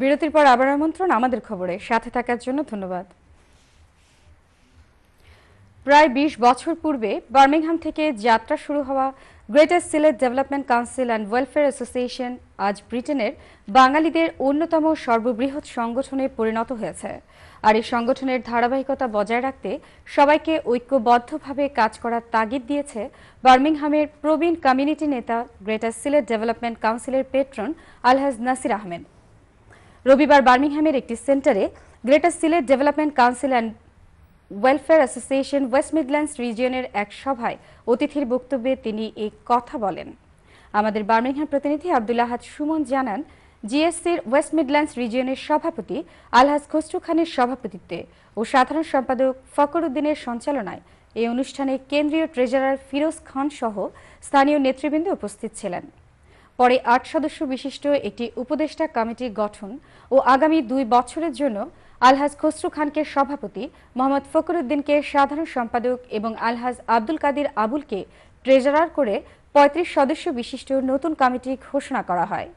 বিরতির পর আবার আমন্ত্রণ আমাদের খবরে সাথে থাকার জন্য ধন্যবাদ প্রায় ২০ বছর পূর্বে বার্মিংহাম থেকে যাত্রা শুরু হওয়া greater Sylhet development council and welfare association আজ ব্রিটেনের বাঙালিদের অন্যতম সর্ববৃহৎ সংগঠনে পরিণত হয়েছে আর এই সংগঠনের ধারাবাহিকতা বজায় রাখতে সবাইকে ঐক্যবদ্ধভাবে কাজ করার তাগিদ দিয়েছে বার্মিংহামের প্রবীণ কমিউনিটি নেতা গ্রেটার সিলেট ডেভেলপমেন্ট কাউন্সিলের পেট্রন আলহাজ নাসির আহমেদ রবিবার বার্মিংহামের একটি সেন্টারে greater Sylhet development council and welfare association West Midlands রিজিয়নের এক সভায় অতিথির বক্তব্যে তিনি এই কথা বলেন আমাদের বার্মিংহাম প্রতিনিধি আবদুল্লাহাদ সুমন জানান জিএসসির ওয়েস্ট মিডল্যান্ডস রিজিয়নের সভাপতি আলহাজ খসরু খানের সভাপতিত্বে ও সাধারণ সম্পাদক ফকর উদ্দিনের সঞ্চালনায় এই অনুষ্ঠানে কেন্দ্রীয় ট্রেজারার ফিরোজ খান সহ স্থানীয় নেতৃবৃন্দ উপস্থিত ছিলেন পরে আট সদস্য বিশিষ্ট একটি উপদেষ্টা কমিটি গঠন ও আগামী দুই বছরের জন্য আলহাজ খসরু খানকে সভাপতি মোহাম্মদ ফকরুদ্দিনকে সাধারণ সম্পাদক এবং আলহাজ আব্দুল কাদির আবুলকে ট্রেজারার করে পঁয়ত্রিশ সদস্য বিশিষ্ট নতুন কমিটি ঘোষণা করা হয়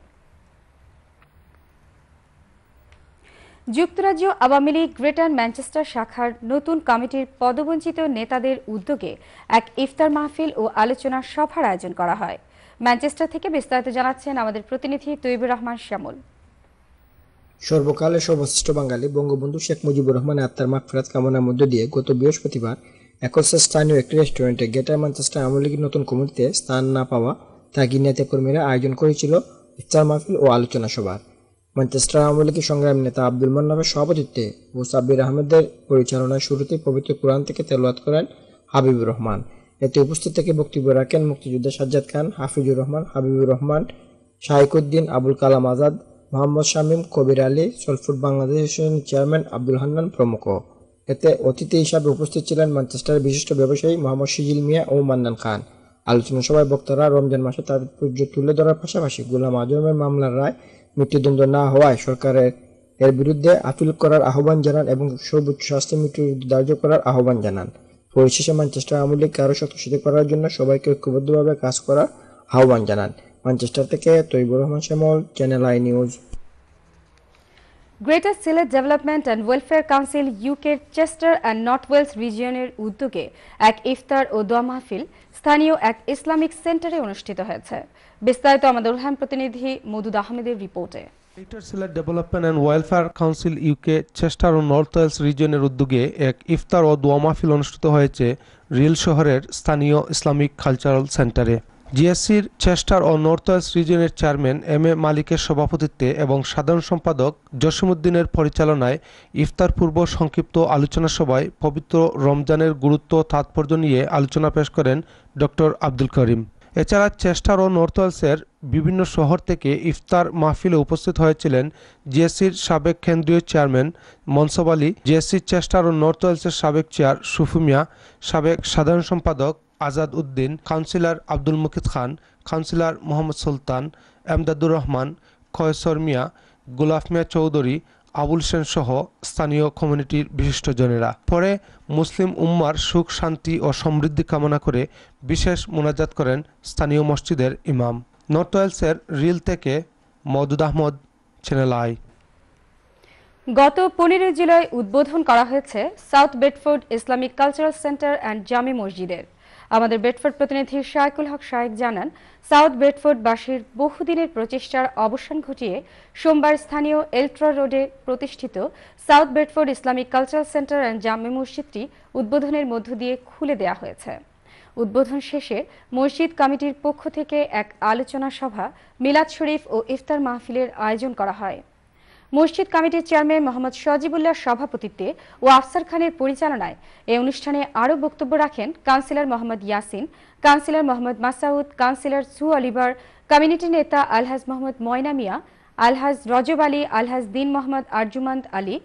যুক্তরাজ্য আওয়ামী লীগ গ্রেটার ম্যানচেস্টার শাখার নতুন কমিটির পদবঞ্চিত নেতাদের উদ্যোগে এক ইফতার মাহফিল ও আলোচনা সভার আয়োজন করা হয় ম্যানচেস্টার থেকে বিস্তারিত জানাচ্ছেন আমাদের প্রতিনিধি তৈবুর রহমান শ্যামল সর্বকালে সর্বশ্রেষ্ঠ বাঙালি বঙ্গবন্ধু শেখ মুজিবুর রহমানের আত্মার মাগফিরাত কামনার মধ্য দিয়ে গত বৃহস্পতিবার একসের স্থানীয় একটি রেস্টুরেন্টে গেটার ম্যানচেস্টার আওয়ামী লীগের নতুন কমিটিতে স্থান না পাওয়া তা গিনিয়াতে কর্মীরা আয়োজন করেছিল ইফতার মাহফিল ও আলোচনা সভার ম্যানচেস্টার আওয়ামী লীগের সংগ্রামী নেতা আব্দুল মান্নাফের সভাপতিত্বে ও সাব্বির আহমেদের পরিচালনায় শুরুতে পবিত্র কোরআন থেকে তেলোয়াত করেন হাবিবুর রহমান এতে উপস্থিত থেকে বক্তব্য রাখেন মুক্তিযোদ্ধা সাজ্জাদ খান হাফিজুর রহমান হাবিবুর রহমান শাহিকুদ্দিন আবুল কালাম আজাদ মোহাম্মদ শামীম কবির আলী সলফুট বাংলাদেশ চেয়ারম্যান আব্দুল হান্নান প্রমুখ এতে অতিথি হিসাবে উপস্থিত ছিলেন ম্যানচেস্টারের বিশিষ্ট ব্যবসায়ী মোহাম্মদ সিজিল মিয়া ও মান্নান খান আলোচনা সভায় বক্তারা রমজান মাসে তাৎপর্য তুলে ধরার পাশাপাশি গোলাম আজমের মামলার রায় মৃত্যুদণ্ড না হওয়ায় সরকারের এর বিরুদ্ধে আপিল করার আহ্বান জানান এবং সর্বোচ্চ স্বাস্থ্য মৃত্যু ধার্য করার আহ্বান জানান পরিশেষে ম্যানচেস্টার আওয়ামী লীগকে আরও শক্তিশালী করার জন্য সবাইকে ঐক্যবদ্ধভাবে কাজ করার আহ্বান জানান ম্যানচেস্টার থেকে Taibur Rahman Shyamal channel I news greater Sylhet development and welfare council ইউকের চেস্টার অ্যান্ড নর্থ ওয়েলস রিজিয়নের উদ্যোগে এক ইফতার ও দোয়া মাহফিল স্থানীয় এক ইসলামিক সেন্টারে অনুষ্ঠিত হয়েছে বিস্তারিত আমাদের প্রতিনিধি মদুদ আহমেদের রিপোর্টে লিটারসিলার development and welfare council UK Chester ও নর্থ ওয়েলস রিজনের উদ্যোগে এক ইফতার ও দোয়া মাহফিল অনুষ্ঠিত হয়েছে রিল শহরের স্থানীয় ইসলামিক কালচারাল সেন্টারে জিএসসির চেস্টার ও নর্থ ওয়েলস রিজনের চেয়ারম্যান এম এ মালিকের সভাপতিত্বে এবং সাধারণ সম্পাদক জসিমুদ্দিনের পরিচালনায় ইফতার পূর্ব সংক্ষিপ্ত আলোচনা সভায় পবিত্র রমজানের গুরুত্ব তাৎপর্য নিয়ে আলোচনা পেশ করেন ডক্টর আব্দুল করিম এছাড়া চেষ্টার ও নর্থ বিভিন্ন শহর থেকে ইফতার মাহফিলে উপস্থিত হয়েছিলেন জিএসসির সাবেক কেন্দ্রীয় চেয়ারম্যান মনসব আলী জিএসসির চেষ্টার ও নর্থ সাবেক চেয়ার সুফুমিয়া মিয়া সাবেক সাধারণ সম্পাদক আজাদ উদ্দিন কাউন্সিলর আব্দুল মুকিদ খান কাউন্সিলর মোহাম্মদ সুলতান এমদাদুর রহমান খয়সর মিয়া গোলাফ মিয়া চৌধুরী আবুল সেন সহ স্থানীয় কমিউনিটির বিশিষ্টজনেরা পরে মুসলিম উম্মার সুখ শান্তি ও সমৃদ্ধি কামনা করে বিশেষ মোনাজাত করেন স্থানীয় মসজিদের ইমাম নর্থ ওয়েলসের রিল থেকে মদুদ আহমদ চ্যানেল আই গত পনেরো জুলাই উদ্বোধন করা হয়েছে South Bedford Islamic cultural centre and জামি মসজিদের আমাদের বেডফোর্ড প্রতিনিধি শাইকুল হক শায়েক জানান সাউথ বেডফোর্ডবাসীর বহুদিনের প্রচেষ্টার অবসান ঘটিয়ে সোমবার স্থানীয় এলট্রা রোডে প্রতিষ্ঠিত South Bedford Islamic cultural centre and জামে মসজিদটি উদ্বোধনের মধ্য দিয়ে খুলে দেয়া হয়েছে উদ্বোধন শেষে মসজিদ কমিটির পক্ষ থেকে এক আলোচনা সভা মিলাদ শরীফ ও ইফতার মাহফিলের আয়োজন করা হয় মসজিদ কমিটির চেয়ারম্যান মোহাম্মদ সজিবুল্লাহর সভাপতিত্বে ও আফসার খানের পরিচালনায় এ অনুষ্ঠানে আরও বক্তব্য রাখেন councillor Mohammad Yasin councillor Mohammad Masaud councillor Sue Oliver community নেতা আলহাজ মোহাম্মদ ময়না মিয়া আলহাজ রজব আলী আলহাজ দিন মোহাম্মদ আরজুমান্দ আলী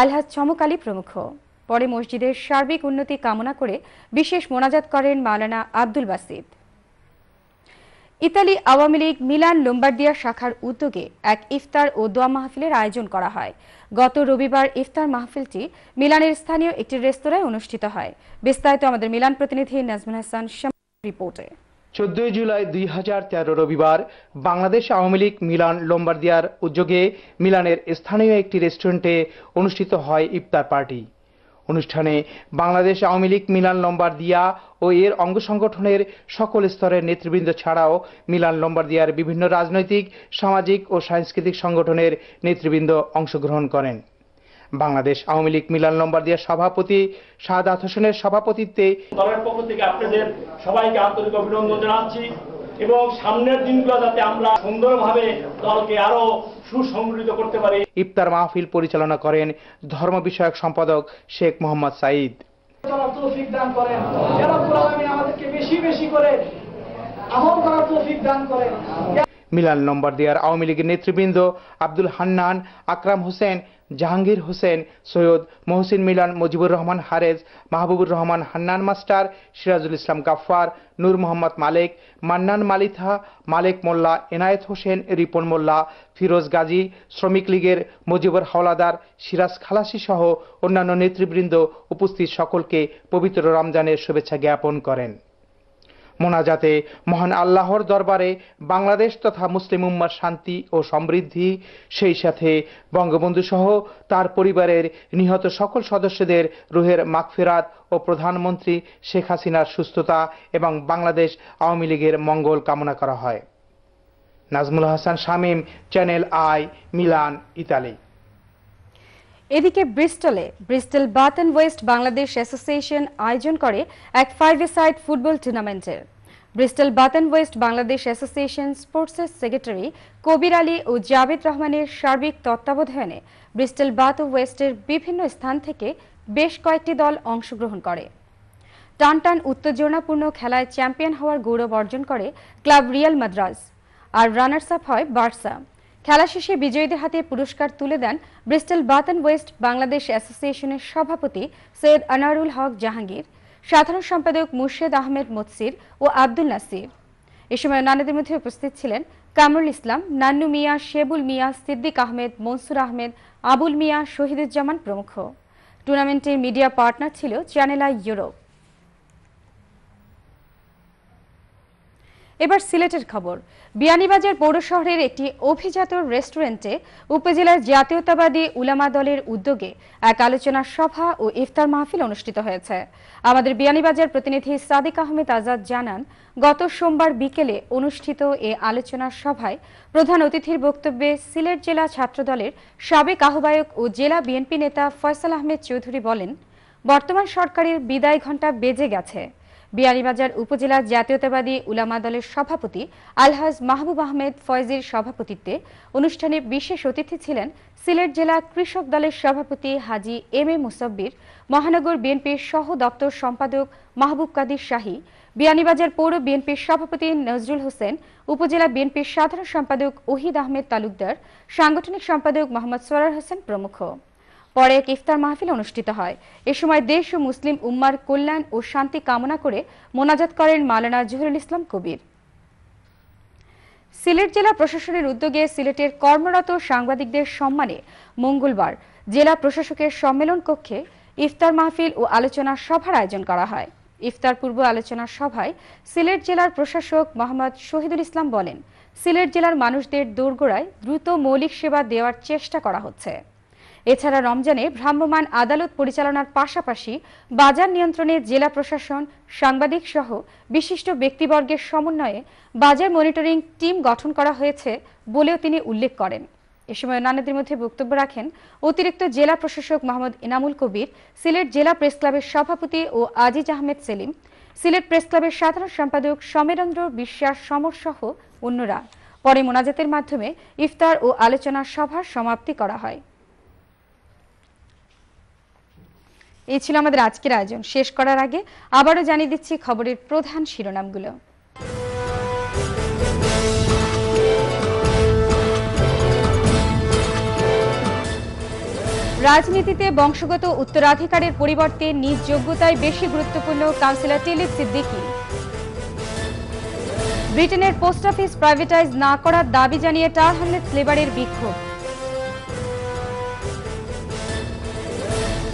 আলহাজ চমক আলী প্রমুখ পরে মসজিদের সার্বিক উন্নতি কামনা করে বিশেষ মোনাজাত করেন Maulana Abdul Basid Italy Awami League Milan Lombardia শাখার উদ্যোগে এক ইফতার ও দোয়া মাহফিলের আয়োজন করা হয় গত রবিবার ইফতার মাহফিলটি মিলানের স্থানীয় একটি রেস্তোরাঁয় অনুষ্ঠিত হয় বিস্তারিত আমাদের মিলান প্রতিনিধি নাজমুল হাসান রিপোর্টে চোদ্দই জুলাই দুই হাজার তেরো রবিবার বাংলাদেশ আওয়ামী লীগ মিলান লোম্বার্দিয়ার উদ্যোগে মিলানের স্থানীয় একটি রেস্টুরেন্টে অনুষ্ঠিত হয় ইফতার পার্টি অনুষ্ঠানে বাংলাদেশ আওয়ামী লীগ মিলান দিয়া ও এর অঙ্গ সংগঠনের সকল স্তরের নেতৃবৃন্দ ছাড়াও মিলান দিয়ার বিভিন্ন রাজনৈতিক সামাজিক ও সাংস্কৃতিক সংগঠনের নেতৃবৃন্দ অংশগ্রহণ করেন বাংলাদেশ আওয়ামী লীগ মিলান দিয়ার সভাপতি সাদাত হোসেনের সভাপতিত্বে দলের পক্ষ থেকে আপনাদের সবাইকে আন্তরিক অভিনন্দন জানাচ্ছি এবং সামনের দিনগুলো যাতে আমরা সুন্দরভাবে দলকে আরো সুসংগৃহীত করতে পারি ইফতার মাহফিল পরিচালনা করেন ধর্ম বিষয়ক সম্পাদক শেখ মোহাম্মদ সাঈদ মিলান নম্বর দেওয়ার আওয়ামী লীগের নেতৃবৃন্দ আব্দুল হান্নান আকরাম হোসেন জাহাঙ্গীর হোসেন সৈয়দ মোহসিন মিলন মুজিবুর রহমান হারেজ মাহবুবুর রহমান হান্নান মাস্টার সিরাজুল ইসলাম গাফফার নূর মোহাম্মদ মালিক মান্নান মালিথা মালিক মোল্লা এনায়েত হোসেন রিপন মোল্লা ফিরোজ গাজী শ্রমিক লীগের মুজিবুর হাওলাদার সিরাজ খালাসি সহ অন্যান্য নেতৃবৃন্দ উপস্থিত সকলকে পবিত্র রমজানের শুভেচ্ছা জ্ঞাপন করেন মোনাজাতে মহান আল্লাহর দরবারে বাংলাদেশ তথা মুসলিম উম্মার শান্তি ও সমৃদ্ধি সেই সাথে বঙ্গবন্ধু সহ তার পরিবারের নিহত সকল সদস্যদের রুহের মাগফিরাত ও প্রধানমন্ত্রী শেখ হাসিনার সুস্থতা এবং বাংলাদেশ আওয়ামী লীগের মঙ্গল কামনা করা হয় Nazmul Hasan Shamim channel I Milan Italy এদিকে ব্রিস্টলে Bristol Bath and West Bangladesh association আয়োজন করে এক ফাইভ এ সাইড ফুটবল টুর্নামেন্টের Bristol Bath and West Bangladesh association স্পোর্টসের সেক্রেটারি কবির আলী ও জাবেদ রহমানের সার্বিক তত্ত্বাবধানে ব্রিস্টল বাথ ও ওয়েস্টের বিভিন্ন স্থান থেকে বেশ কয়েকটি দল অংশগ্রহণ করে টানটান উত্তেজনাপূর্ণ খেলায় চ্যাম্পিয়ন হওয়ার গৌরব অর্জন করে ক্লাব রিয়াল মাদ্রাজ আর রানার্স আপ হয় বার্সা খেলা শেষে বিজয়ীদের হাতে পুরস্কার তুলে দেন ব্রিস্টল বাতান ওয়েস্ট বাংলাদেশ অ্যাসোসিয়েশনের সভাপতি সৈয়দ আনারুল হক জাহাঙ্গীর সাধারণ সম্পাদক মুর্শেদ আহমেদ মোৎসির ও আব্দুল নাসির এ সময় নানাদের মধ্যে উপস্থিত ছিলেন কামরুল ইসলাম নান্নু মিয়া শেবুল মিয়া সিদ্দিক আহমেদ মনসুর আহমেদ আবুল মিয়া শহীদুজ্জামান প্রমুখ টুর্নামেন্টের মিডিয়া পার্টনার ছিল চ্যানেল ইউরোপ এবার সিলেটের খবর বিয়ানীবাজার পৌর শহরের একটি অভিজাত রেস্টুরেন্টে উপজেলার জাতীয়তাবাদী উলামা দলের উদ্যোগে এক আলোচনা সভা ও ইফতার মাহফিল অনুষ্ঠিত হয়েছে আমাদের বিয়ানীবাজার প্রতিনিধি সাদিক আহমেদ আজাদ জানান গত সোমবার বিকেলে অনুষ্ঠিত এ আলোচনা সভায় প্রধান অতিথির বক্তব্যে সিলেট জেলা ছাত্রদলের সাবেক আহ্বায়ক ও জেলা বিএনপি নেতা ফয়সাল আহমেদ চৌধুরী বলেন বর্তমান সরকারের বিদায় ঘণ্টা বেজে গেছে বিয়ানীবাজার উপজেলা জাতীয়তাবাদী উলামা দলের সভাপতি আলহাজ মাহবুব আহমেদ ফয়জির সভাপতিত্বে অনুষ্ঠানে বিশেষ অতিথি ছিলেন সিলেট জেলা কৃষক দলের সভাপতি হাজি এম এ মুসব্বির মহানগর বিএনপির সহ দপ্তর সম্পাদক মাহবুব কাদির শাহী বিয়ানীবাজার পৌর বিএনপির সভাপতি নজরুল হোসেন উপজেলা বিএনপির সাধারণ সম্পাদক ওহিদ আহমেদ তালুকদার সাংগঠনিক সম্পাদক মোহাম্মদ সোয়ার হোসেন প্রমুখ পরে এক ইফতার মাহফিল অনুষ্ঠিত হয় এ সময় দেশ ও মুসলিম উম্মার কল্যাণ ও শান্তি কামনা করে মোনাজাত করেন মালানা জহুরুল ইসলাম কবির সিলেট জেলা প্রশাসনের উদ্যোগে সিলেটের কর্মরত সাংবাদিকদের সম্মানে মঙ্গলবার জেলা প্রশাসকের সম্মেলন কক্ষে ইফতার মাহফিল ও আলোচনা সভার আয়োজন করা হয় ইফতার পূর্ব আলোচনা সভায় সিলেট জেলার প্রশাসক মোহাম্মদ শহীদুল ইসলাম বলেন সিলেট জেলার মানুষদের দোরগোড়ায় দ্রুত মৌলিক সেবা দেওয়ার চেষ্টা করা হচ্ছে এছাড়া রমজানে ভ্রাম্যমাণ আদালত পরিচালনার পাশাপাশি বাজার নিয়ন্ত্রণে জেলা প্রশাসন সাংবাদিক সহ বিশিষ্ট ব্যক্তিবর্গের সমন্বয়ে বাজার মনিটরিং টিম গঠন করা হয়েছে বলেও তিনি উল্লেখ করেন এ সময় অন্যান্যদের মধ্যে বক্তব্য রাখেন অতিরিক্ত জেলা প্রশাসক মোহাম্মদ ইনামুল কবির সিলেট জেলা প্রেস ক্লাবের সভাপতি ও আজিজ আহমেদ সেলিম সিলেট প্রেস ক্লাবের সাধারণ সম্পাদক সমেরেন্দ্র বিশ্বাস সমর সহ অন্যরা পরে মোনাজাতের মাধ্যমে ইফতার ও আলোচনা সভার সমাপ্তি করা হয় এই ছিল আমাদের আজকের আয়োজন শেষ করার আগে আবারও জানিয়ে দিচ্ছি খবরের প্রধান শিরোনামগুলো রাজনীতিতে বংশগত উত্তরাধিকারের পরিবর্তে নিজ যোগ্যতায় বেশি গুরুত্বপূর্ণ কাউন্সিলর টিলিপ সিদ্দিকি ব্রিটেনের পোস্ট অফিস প্রাইভেটাইজ না করার দাবি জানিয়ে টার হামলেট লেবারের বিক্ষোভ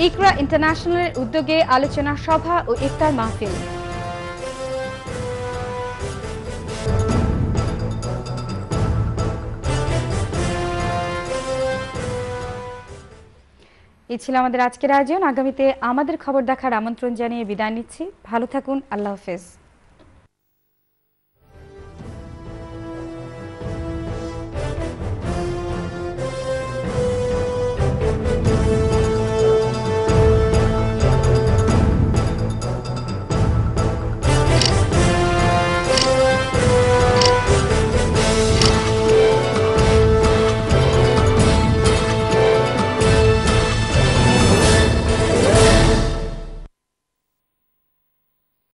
ইকরা ইন্টারন্যাশনালের উদ্যোগে আলোচনা সভা ও ইফতার মাহফিল এই ছিল আমাদের আজকের আয়োজন আগামীতে আমাদের খবর দেখার আমন্ত্রণ জানিয়ে বিদায় নিচ্ছি ভালো থাকুন আল্লাহ হাফেজ